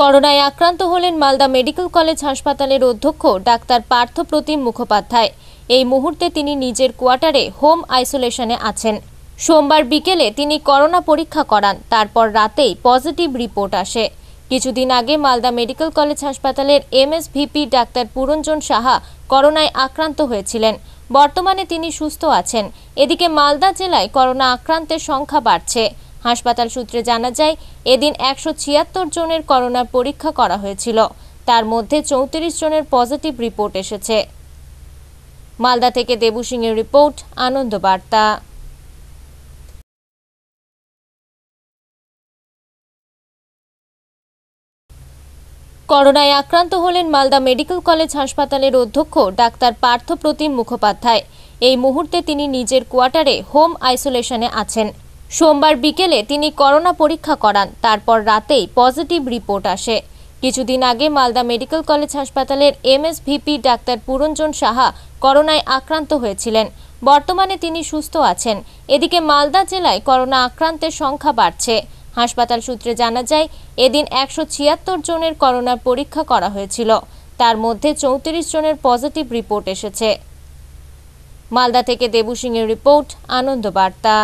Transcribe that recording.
করোনায় আক্রান্ত হলেন মালদা মেডিকেল কলেজ হাসপাতালের অধ্যক্ষ ডাক্তার পার্থ প্রতিম মুখোপাধ্যায় এই মুহূর্তে তিনি নিজের কোয়ার্টারে হোম আইসোলেশনে আছেন সোমবার বিকেলে তিনি করোনা পরীক্ষা করান তারপর রাতেই পজিটিভ রিপোর্ট আসে কিছুদিন আগে মালদা মেডিকেল কলেজ হাসপাতালের ভিপি ডাক্তার পুরঞ্জন সাহা করোনায় আক্রান্ত হয়েছিলেন বর্তমানে তিনি সুস্থ আছেন এদিকে মালদা জেলায় করোনা আক্রান্তের সংখ্যা বাড়ছে হাসপাতাল সূত্রে জানা যায় এদিন একশো ছিয়াত্তর জনের করোনার পরীক্ষা করা হয়েছিল তার মধ্যে চৌত্রিশ জনের পজিটিভ রিপোর্ট এসেছে মালদা থেকে দেবু সিংয়ের রিপোর্ট আনন্দ বার্তা করোনায় আক্রান্ত হলেন মালদা মেডিকেল কলেজ হাসপাতালের অধ্যক্ষ ডাক্তার পার্থ প্রতিম মুখোপাধ্যায় এই মুহূর্তে তিনি নিজের কোয়ার্টারে হোম আইসোলেশনে আছেন সোমবার বিকেলে তিনি করোনা পরীক্ষা করান তারপর রাতেই পজিটিভ রিপোর্ট আসে কিছুদিন আগে মালদা মেডিকেল কলেজ হাসপাতালের এমএসভিপি ডাক্তার পুরঞ্জন সাহা করোনায় আক্রান্ত হয়েছিলেন বর্তমানে তিনি সুস্থ আছেন এদিকে মালদা জেলায় করোনা আক্রান্তের সংখ্যা বাড়ছে হাসপাতাল সূত্রে জানা যায় এদিন একশো ছিয়াত্তর জনের করোনার পরীক্ষা করা হয়েছিল তার মধ্যে চৌত্রিশ জনের পজিটিভ রিপোর্ট এসেছে মালদা থেকে দেবু সিংয়ের রিপোর্ট আনন্দ বার্তা